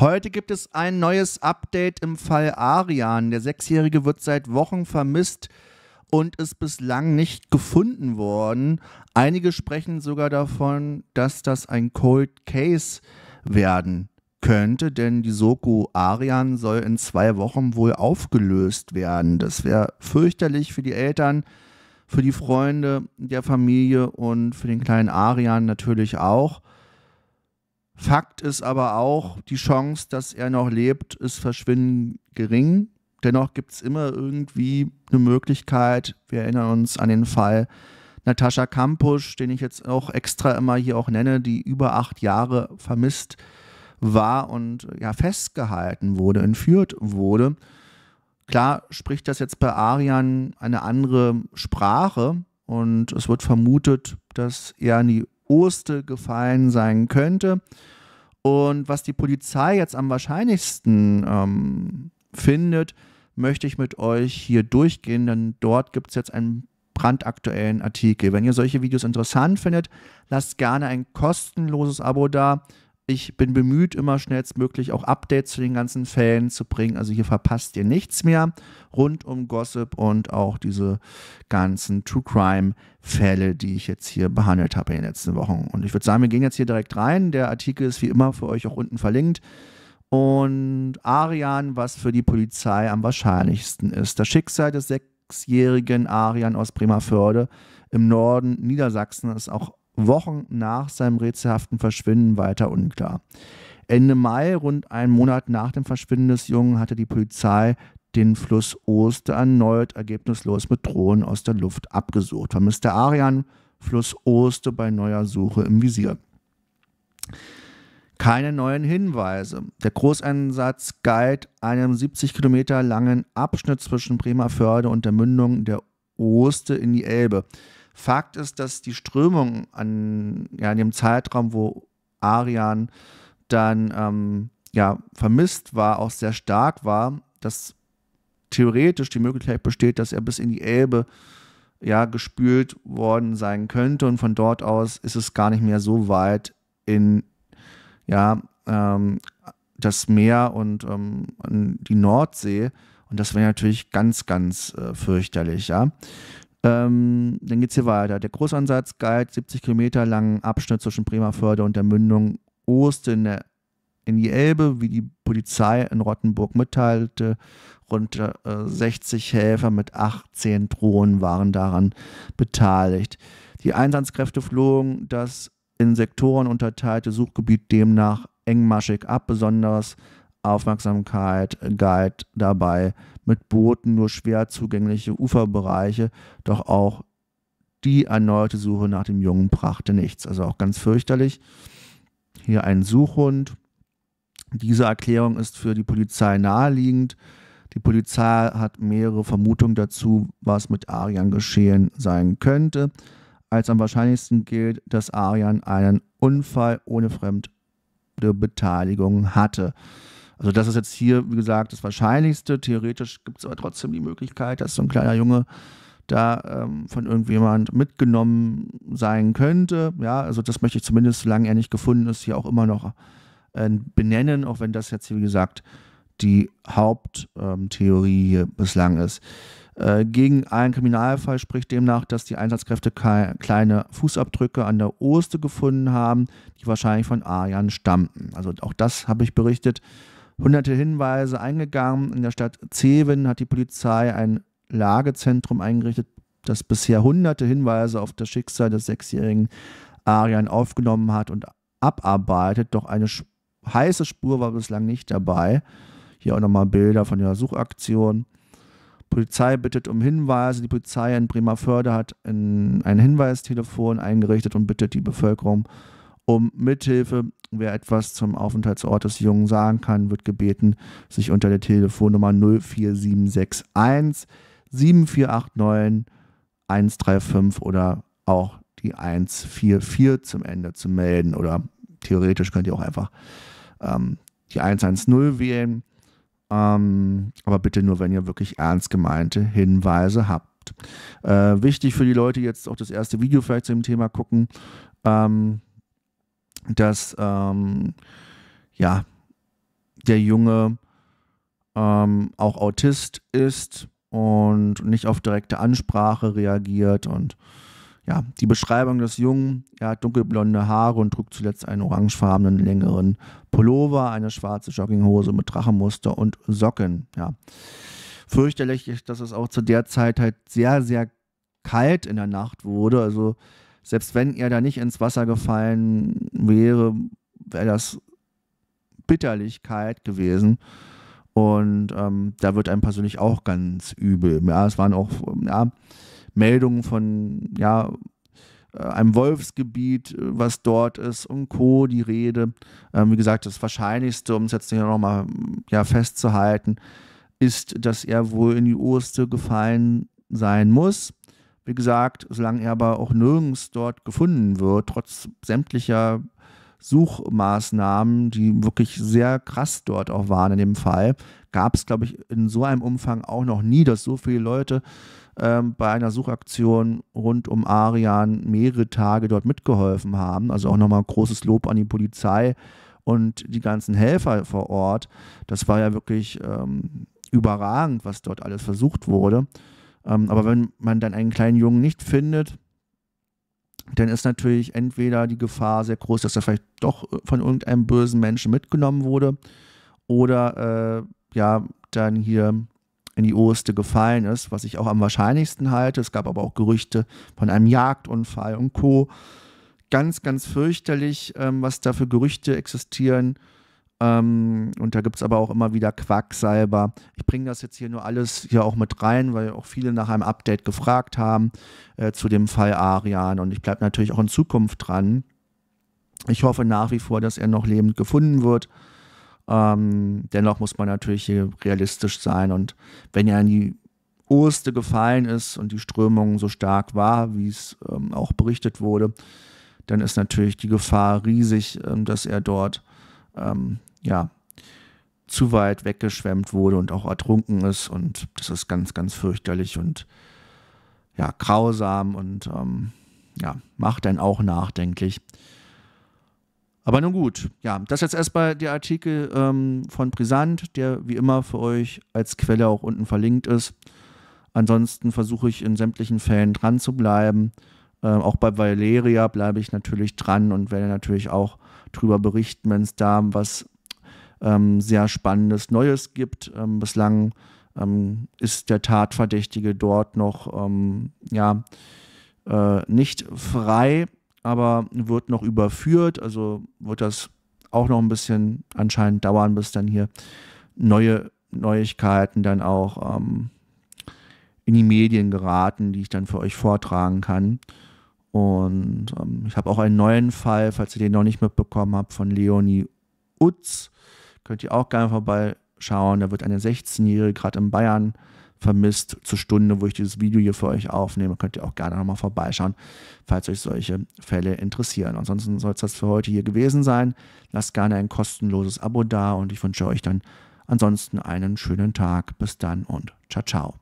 Heute gibt es ein neues Update im Fall Arian. Der Sechsjährige wird seit Wochen vermisst und ist bislang nicht gefunden worden. Einige sprechen sogar davon, dass das ein Cold Case werden könnte, denn die Soko Arian soll in zwei Wochen wohl aufgelöst werden. Das wäre fürchterlich für die Eltern, für die Freunde der Familie und für den kleinen Arian natürlich auch. Fakt ist aber auch, die Chance, dass er noch lebt, ist verschwinden gering. Dennoch gibt es immer irgendwie eine Möglichkeit. Wir erinnern uns an den Fall Natascha Kampusch, den ich jetzt auch extra immer hier auch nenne, die über acht Jahre vermisst war und ja festgehalten wurde, entführt wurde. Klar spricht das jetzt bei Arian eine andere Sprache und es wird vermutet, dass er in die Oste gefallen sein könnte. Und was die Polizei jetzt am wahrscheinlichsten ähm, findet, möchte ich mit euch hier durchgehen, denn dort gibt es jetzt einen brandaktuellen Artikel. Wenn ihr solche Videos interessant findet, lasst gerne ein kostenloses Abo da. Ich bin bemüht, immer schnellstmöglich auch Updates zu den ganzen Fällen zu bringen. Also hier verpasst ihr nichts mehr rund um Gossip und auch diese ganzen True Crime-Fälle, die ich jetzt hier behandelt habe in den letzten Wochen. Und ich würde sagen, wir gehen jetzt hier direkt rein. Der Artikel ist wie immer für euch auch unten verlinkt und Arian, was für die Polizei am wahrscheinlichsten ist. Das Schicksal des sechsjährigen Arian aus Bremerförde im Norden Niedersachsen ist auch Wochen nach seinem rätselhaften Verschwinden weiter unklar. Ende Mai, rund einen Monat nach dem Verschwinden des Jungen, hatte die Polizei den Fluss Oste erneut ergebnislos mit Drohnen aus der Luft abgesucht. Vermisste Arian, Fluss Oste bei neuer Suche im Visier. Keine neuen Hinweise. Der Großeinsatz galt einem 70 Kilometer langen Abschnitt zwischen Bremerförde und der Mündung der Oste in die Elbe. Fakt ist, dass die Strömung an, ja, in dem Zeitraum, wo Arian dann ähm, ja, vermisst war, auch sehr stark war, dass theoretisch die Möglichkeit besteht, dass er bis in die Elbe ja, gespült worden sein könnte. Und von dort aus ist es gar nicht mehr so weit in ja, ähm, das Meer und ähm, die Nordsee. Und das wäre natürlich ganz, ganz äh, fürchterlich, ja. Ähm, dann geht es hier weiter. Der Großansatz galt 70 Kilometer langen Abschnitt zwischen Bremerförde und der Mündung Ost in, der, in die Elbe, wie die Polizei in Rottenburg mitteilte. Rund äh, 60 Helfer mit 18 Drohnen waren daran beteiligt. Die Einsatzkräfte flogen das in Sektoren unterteilte Suchgebiet demnach engmaschig ab, besonders Aufmerksamkeit, galt dabei, mit Booten nur schwer zugängliche Uferbereiche, doch auch die erneute Suche nach dem Jungen brachte nichts. Also auch ganz fürchterlich. Hier ein Suchhund. Diese Erklärung ist für die Polizei naheliegend. Die Polizei hat mehrere Vermutungen dazu, was mit Arian geschehen sein könnte. Als am wahrscheinlichsten gilt, dass Arian einen Unfall ohne fremde Beteiligung hatte. Also das ist jetzt hier, wie gesagt, das Wahrscheinlichste. Theoretisch gibt es aber trotzdem die Möglichkeit, dass so ein kleiner Junge da ähm, von irgendjemand mitgenommen sein könnte. Ja, also das möchte ich zumindest, solange er nicht gefunden ist, hier auch immer noch äh, benennen, auch wenn das jetzt hier, wie gesagt, die Haupttheorie ähm, bislang ist. Äh, gegen einen Kriminalfall spricht demnach, dass die Einsatzkräfte kleine Fußabdrücke an der Oste gefunden haben, die wahrscheinlich von Arian stammten. Also auch das habe ich berichtet. Hunderte Hinweise eingegangen. In der Stadt Zeven hat die Polizei ein Lagezentrum eingerichtet, das bisher hunderte Hinweise auf das Schicksal des sechsjährigen Arian aufgenommen hat und abarbeitet. Doch eine heiße Spur war bislang nicht dabei. Hier auch nochmal Bilder von der Suchaktion. Polizei bittet um Hinweise. Die Polizei in Bremerförde hat ein Hinweistelefon eingerichtet und bittet die Bevölkerung um Mithilfe, wer etwas zum Aufenthaltsort des Jungen sagen kann, wird gebeten, sich unter der Telefonnummer 04761 7489 135 oder auch die 144 zum Ende zu melden. Oder theoretisch könnt ihr auch einfach ähm, die 110 wählen. Ähm, aber bitte nur, wenn ihr wirklich ernst gemeinte Hinweise habt. Äh, wichtig für die Leute, die jetzt auch das erste Video vielleicht zu dem Thema gucken. Ähm, dass ähm, ja, der Junge ähm, auch Autist ist und nicht auf direkte Ansprache reagiert. Und ja, die Beschreibung des Jungen, er hat dunkelblonde Haare und trug zuletzt einen orangefarbenen längeren Pullover, eine schwarze Jogginghose mit Drachenmuster und Socken. Ja. Fürchterlich ist, dass es auch zu der Zeit halt sehr, sehr kalt in der Nacht wurde. Also selbst wenn er da nicht ins Wasser gefallen wäre, wäre das bitterlich kalt gewesen. Und ähm, da wird einem persönlich auch ganz übel. Ja, es waren auch ja, Meldungen von ja, äh, einem Wolfsgebiet, was dort ist und Co. die Rede. Ähm, wie gesagt, das Wahrscheinlichste, um es jetzt hier nochmal ja, festzuhalten, ist, dass er wohl in die Oste gefallen sein muss. Wie gesagt, solange er aber auch nirgends dort gefunden wird, trotz sämtlicher Suchmaßnahmen, die wirklich sehr krass dort auch waren in dem Fall, gab es, glaube ich, in so einem Umfang auch noch nie, dass so viele Leute ähm, bei einer Suchaktion rund um Arian mehrere Tage dort mitgeholfen haben. Also auch nochmal großes Lob an die Polizei und die ganzen Helfer vor Ort. Das war ja wirklich ähm, überragend, was dort alles versucht wurde. Ähm, aber wenn man dann einen kleinen Jungen nicht findet, dann ist natürlich entweder die Gefahr sehr groß, dass er vielleicht doch äh, von irgendeinem bösen Menschen mitgenommen wurde oder äh, ja, dann hier in die Oste gefallen ist, was ich auch am wahrscheinlichsten halte. Es gab aber auch Gerüchte von einem Jagdunfall und Co. Ganz, ganz fürchterlich, ähm, was da für Gerüchte existieren. Ähm, und da gibt es aber auch immer wieder Quacksalber. Ich bringe das jetzt hier nur alles hier auch mit rein, weil auch viele nach einem Update gefragt haben äh, zu dem Fall Arian. Und ich bleibe natürlich auch in Zukunft dran. Ich hoffe nach wie vor, dass er noch lebend gefunden wird. Ähm, dennoch muss man natürlich realistisch sein. Und wenn er in die Oste gefallen ist und die Strömung so stark war, wie es ähm, auch berichtet wurde, dann ist natürlich die Gefahr riesig, ähm, dass er dort ähm, ja, zu weit weggeschwemmt wurde und auch ertrunken ist. Und das ist ganz, ganz fürchterlich und ja, grausam und ähm, ja, macht dann auch nachdenklich. Aber nun gut, ja, das jetzt erstmal der Artikel ähm, von Brisant, der wie immer für euch als Quelle auch unten verlinkt ist. Ansonsten versuche ich in sämtlichen Fällen dran zu bleiben. Ähm, auch bei Valeria bleibe ich natürlich dran und werde natürlich auch drüber berichten, wenn es da was ähm, sehr Spannendes Neues gibt. Ähm, bislang ähm, ist der Tatverdächtige dort noch ähm, ja, äh, nicht frei, aber wird noch überführt. Also wird das auch noch ein bisschen anscheinend dauern, bis dann hier neue Neuigkeiten dann auch ähm, in die Medien geraten, die ich dann für euch vortragen kann. Und ähm, ich habe auch einen neuen Fall, falls ihr den noch nicht mitbekommen habt, von Leonie Utz. Könnt ihr auch gerne vorbeischauen. Da wird eine 16-Jährige gerade in Bayern vermisst zur Stunde, wo ich dieses Video hier für euch aufnehme. Könnt ihr auch gerne nochmal vorbeischauen, falls euch solche Fälle interessieren. Ansonsten soll es das für heute hier gewesen sein. Lasst gerne ein kostenloses Abo da und ich wünsche euch dann ansonsten einen schönen Tag. Bis dann und ciao, ciao.